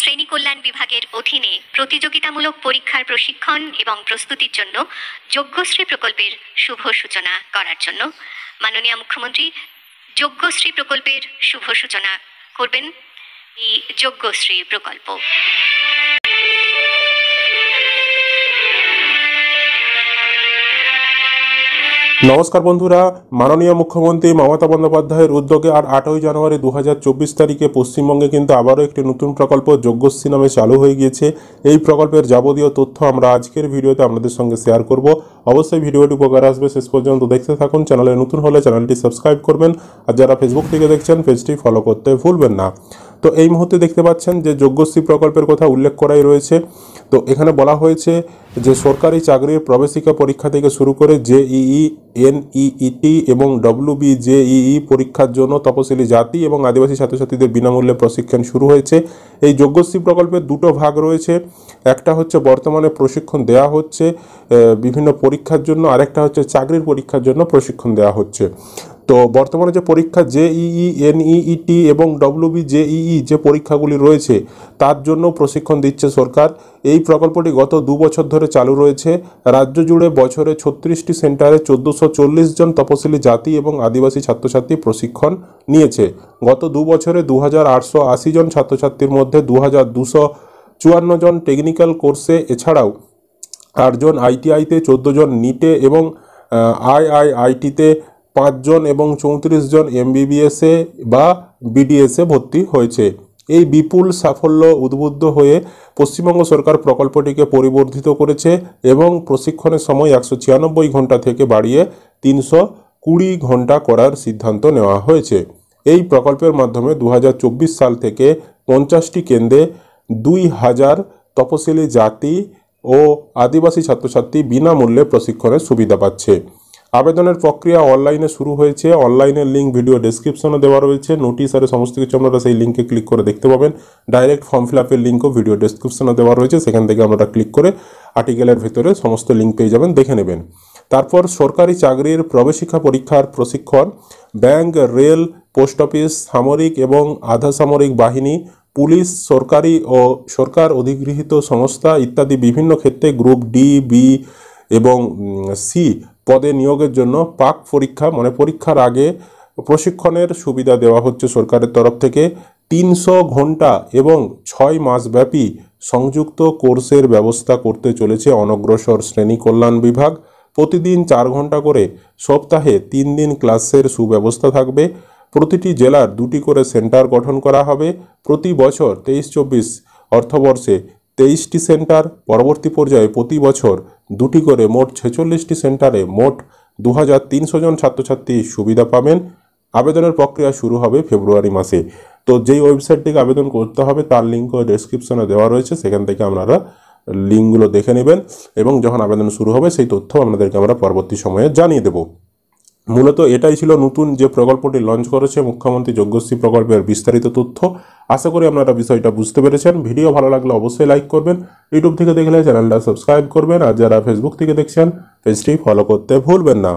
শ্রেণী কল্যাণ বিভাগের অধীনে প্রতিযোগিতামূলক পরীক্ষার প্রশিক্ষণ এবং প্রস্তুতির জন্য যোগ্যশ্রী প্রকল্পের শুভ সূচনা করার জন্য মাননীয় মুখ্যমন্ত্রী যোগ্যশ্রী প্রকল্পের শুভ সূচনা করবেন এই যোগ্যশ্রী প্রকল্প নমস্কার বন্ধুরা মাননীয় মুখ্যমন্ত্রী মমতা বন্দ্যোপাধ্যায়ের উদ্যোগে আর আটই জানুয়ারি দু তারিখে পশ্চিমবঙ্গে কিন্তু আবারও একটি নতুন প্রকল্প যজ্ঞশ্রী নামে চালু হয়ে গিয়েছে এই প্রকল্পের যাবতীয় তথ্য আমরা আজকের ভিডিওতে আপনাদের সঙ্গে শেয়ার করব অবশ্যই ভিডিওটি উপকার আসবে শেষ পর্যন্ত দেখতে থাকুন চ্যানেলে নতুন হলে চ্যানেলটি সাবস্ক্রাইব করবেন আর যারা ফেসবুক থেকে দেখছেন পেজটি ফলো করতে ভুলবেন না তো এই মুহূর্তে দেখতে পাচ্ছেন যে যজ্ঞশ্রী প্রকল্পের কথা উল্লেখ করাই রয়েছে তো এখানে বলা হয়েছে যে সরকারি চাকরির প্রবেশিকা পরীক্ষা থেকে শুরু করে জেইই এনইইটি এবং ডব্লিউবি জেইই পরীক্ষার জন্য তপশিলি জাতি এবং আদিবাসী ছাত্রছাত্রীদের বিনামূল্যে প্রশিক্ষণ শুরু হয়েছে এই যোগ্যশ্রী প্রকল্পের দুটো ভাগ রয়েছে একটা হচ্ছে বর্তমানে প্রশিক্ষণ দেওয়া হচ্ছে বিভিন্ন পরীক্ষার জন্য আরেকটা হচ্ছে চাকরির পরীক্ষার জন্য প্রশিক্ষণ দেওয়া হচ্ছে তো বর্তমানে যে পরীক্ষা জেইই এনইইটি এবং ডব্লিউবি জেইই যে পরীক্ষাগুলি রয়েছে তার জন্য প্রশিক্ষণ দিচ্ছে সরকার এই প্রকল্পটি গত দু বছর ধরে চালু রয়েছে রাজ্য জুড়ে বছরে ছত্রিশটি সেন্টারে চোদ্দোশো চল্লিশ জন তপশিলি জাতি এবং আদিবাসী ছাত্রছাত্রী প্রশিক্ষণ নিয়েছে গত দু বছরে দু জন ছাত্রছাত্রীর মধ্যে দু চুয়ান্ন জন টেকনিক্যাল কোর্সে এছাড়াও আটজন আইটিআইতে চোদ্দো জন নিটে এবং আইআইআইটিতে পাঁচজন এবং চৌত্রিশ জন এমবিবিএসে বা বিডিএসে ভর্তি হয়েছে এই বিপুল সাফল্য উদ্বুদ্ধ হয়ে পশ্চিমবঙ্গ সরকার প্রকল্পটিকে পরিবর্ধিত করেছে এবং প্রশিক্ষণের সময় একশো ছিয়ানব্বই ঘন্টা থেকে বাড়িয়ে তিনশো কুড়ি ঘন্টা করার সিদ্ধান্ত নেওয়া হয়েছে এই প্রকল্পের মাধ্যমে দু সাল থেকে পঞ্চাশটি কেন্দ্রে দুই হাজার তপশিলি জাতি ও আদিবাসী ছাত্রছাত্রী বিনামূল্যে প্রশিক্ষণের সুবিধা পাচ্ছে আবেদনের প্রক্রিয়া অনলাইনে শুরু হয়েছে অনলাইনের লিঙ্ক ভিডিও ডিসক্রিপশনে দেওয়া রয়েছে নোটিশ আর সমস্ত কিছু আপনারা সেই লিঙ্কে ক্লিক করে দেখতে পাবেন ডাইরেক্ট ফর্ম ফিল আপের লিঙ্কও ভিডিও ডিসক্রিপশনে দেওয়া রয়েছে সেখান থেকে আপনারা ক্লিক করে আর্টিকেলের ভিতরে সমস্ত লিঙ্ক পেয়ে যাবেন দেখে নেবেন তারপর সরকারি চাকরির প্রবেশিক্ষা পরীক্ষার প্রশিক্ষণ ব্যাংক রেল পোস্ট অফিস সামরিক এবং আধা সামরিক বাহিনী পুলিশ সরকারি ও সরকার অধিগৃহীত সংস্থা ইত্যাদি বিভিন্ন ক্ষেত্রে গ্রুপ ডি বি এবং সি পদে নিয়োগের জন্য পাক পরীক্ষা মানে পরীক্ষার আগে প্রশিক্ষণের সুবিধা দেওয়া হচ্ছে সরকারের তরফ থেকে তিনশো ঘন্টা এবং ছয় মাসব্যাপী সংযুক্ত কোর্সের ব্যবস্থা করতে চলেছে অনগ্রসর শ্রেণী কল্যাণ বিভাগ প্রতিদিন চার ঘন্টা করে সপ্তাহে তিন দিন ক্লাসের সুব্যবস্থা থাকবে প্রতিটি জেলার দুটি করে সেন্টার গঠন করা হবে প্রতি বছর তেইশ চব্বিশ অর্থবর্ষে তেইশটি সেন্টার পরবর্তী পর্যায়ে প্রতি বছর দুটি করে মোট ছেচল্লিশটি সেন্টারে মোট দু হাজার তিনশো জন ছাত্রছাত্রী সুবিধা পাবেন আবেদনের প্রক্রিয়া শুরু হবে ফেব্রুয়ারি মাসে তো যেই ওয়েবসাইট থেকে আবেদন করতে হবে তার লিঙ্ক ডেসক্রিপশনে দেওয়া রয়েছে সেখান থেকে আপনারা লিঙ্কগুলো দেখে নেবেন এবং যখন আবেদন শুরু হবে সেই তথ্য আপনাদেরকে আমরা পরবর্তী সময়ে জানিয়ে দেবো মূলত এটাই ছিল নতুন যে প্রকল্পটি লঞ্চ করেছে মুখ্যমন্ত্রী যজ্ঞশ্রী প্রকল্পের বিস্তারিত তথ্য আশা করি আপনারা বিষয়টা বুঝতে পেরেছেন ভিডিও ভালো লাগলে অবশ্যই লাইক করবেন ইউটিউব থেকে দেখলে চ্যানেলটা সাবস্ক্রাইব করবেন আর যারা ফেসবুক থেকে দেখছেন পেজটি ফলো করতে ভুলবেন না